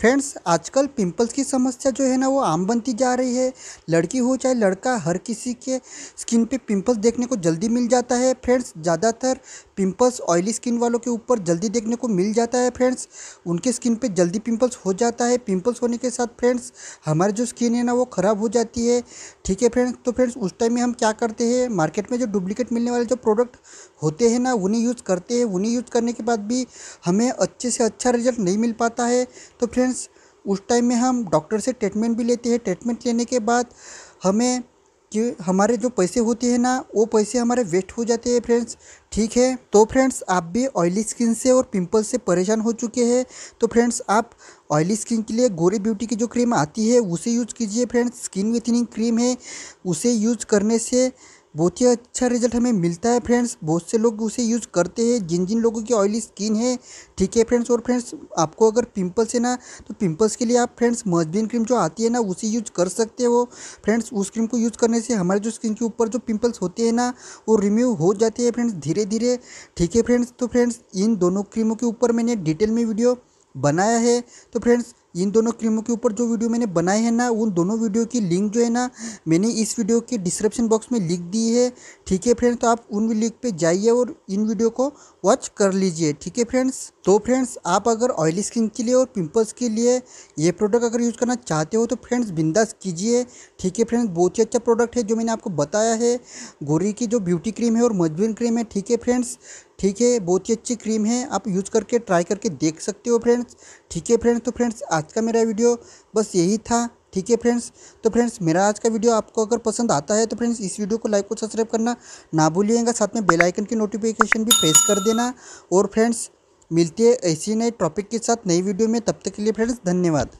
friends आजकल pimples की समस्या जो है ना वो आम बनती जा रही है लड़की हो चाहे लड़का हर किसी के स्किन पे पिंपल्स देखने को जल्दी मिल जाता है फ्रेंड्स ज़्यादातर पिंपल्स ऑयली स्किन वालों के ऊपर जल्दी देखने को मिल जाता है फ्रेंड्स उनके स्किन पे जल्दी पिंपल्स हो जाता है पिंपल्स होने के साथ फ्रेंड्स हमारी जो स्किन है ना वो ख़राब हो जाती है ठीक है फ्रेंड्स तो फ्रेंड्स उस टाइम में हम क्या करते हैं मार्केट में जो डुप्लीकेट मिलने वाले जो प्रोडक्ट होते हैं ना उन्हें यूज़ करते हैं उन्हें यूज़ करने के बाद भी हमें अच्छे से अच्छा रिजल्ट नहीं मिल पाता है तो फ्रेंड्स फ्रेंड्स उस टाइम में हम डॉक्टर से ट्रीटमेंट भी लेते हैं ट्रीटमेंट लेने के बाद हमें कि हमारे जो पैसे होते हैं ना वो पैसे हमारे वेस्ट हो जाते हैं फ्रेंड्स ठीक है तो फ्रेंड्स आप भी ऑयली स्किन से और पिंपल से परेशान हो चुके हैं तो फ्रेंड्स आप ऑयली स्किन के लिए गोरे ब्यूटी की जो क्रीम आती है उसे यूज़ कीजिए फ्रेंड्स स्किन विथिनिंग क्रीम है उसे यूज करने से बहुत ही अच्छा रिजल्ट हमें मिलता है फ्रेंड्स बहुत से लोग उसे यूज़ करते हैं जिन जिन लोगों की ऑयली स्किन है ठीक है फ्रेंड्स और फ्रेंड्स आपको अगर पिंपल्स है ना तो पिंपल्स के लिए आप फ्रेंड्स मजबिन क्रीम जो आती है ना उसे यूज़ कर सकते हो फ्रेंड्स उस क्रीम को यूज़ करने से हमारे जो स्किन के ऊपर जो पिम्पल्स होते हैं ना वो रिम्यूव हो जाते हैं फ्रेंड्स धीरे धीरे ठीक है फ्रेंड्स तो फ्रेंड्स इन दोनों क्रीमों के ऊपर मैंने डिटेल में वीडियो बनाया है तो फ्रेंड्स इन दोनों क्रीमों के ऊपर जो वीडियो मैंने बनाए हैं ना उन दोनों वीडियो की लिंक जो है ना मैंने इस वीडियो के डिस्क्रिप्शन बॉक्स में लिख दी है ठीक है फ्रेंड्स तो आप उन लिंक पे जाइए और इन वीडियो को वॉच कर लीजिए ठीक है फ्रेंड्स तो फ्रेंड्स आप अगर ऑयली स्किन के लिए और पिंपल्स के लिए ये प्रोडक्ट अगर यूज़ करना चाहते हो तो फ्रेंड्स बिंदास कीजिए ठीक है फ्रेंड्स बहुत ही अच्छा प्रोडक्ट है जो मैंने आपको बताया है गोरी की जो ब्यूटी क्रीम है और मजबून क्रीम है ठीक है फ्रेंड्स ठीक है बहुत ही अच्छी क्रीम है आप यूज़ करके ट्राई करके देख सकते हो फ्रेंड्स ठीक है फ्रेंड्स तो फ्रेंड्स आज का मेरा वीडियो बस यही था ठीक है फ्रेंड्स तो फ्रेंड्स मेरा आज का वीडियो आपको अगर पसंद आता है तो फ्रेंड्स इस वीडियो को लाइक और सब्सक्राइब करना ना भूलिएगा साथ में बेल आइकन की नोटिफिकेशन भी प्रेस कर देना और फ्रेंड्स मिलते हैं ऐसी नए टॉपिक के साथ नई वीडियो में तब तक के लिए फ्रेंड्स धन्यवाद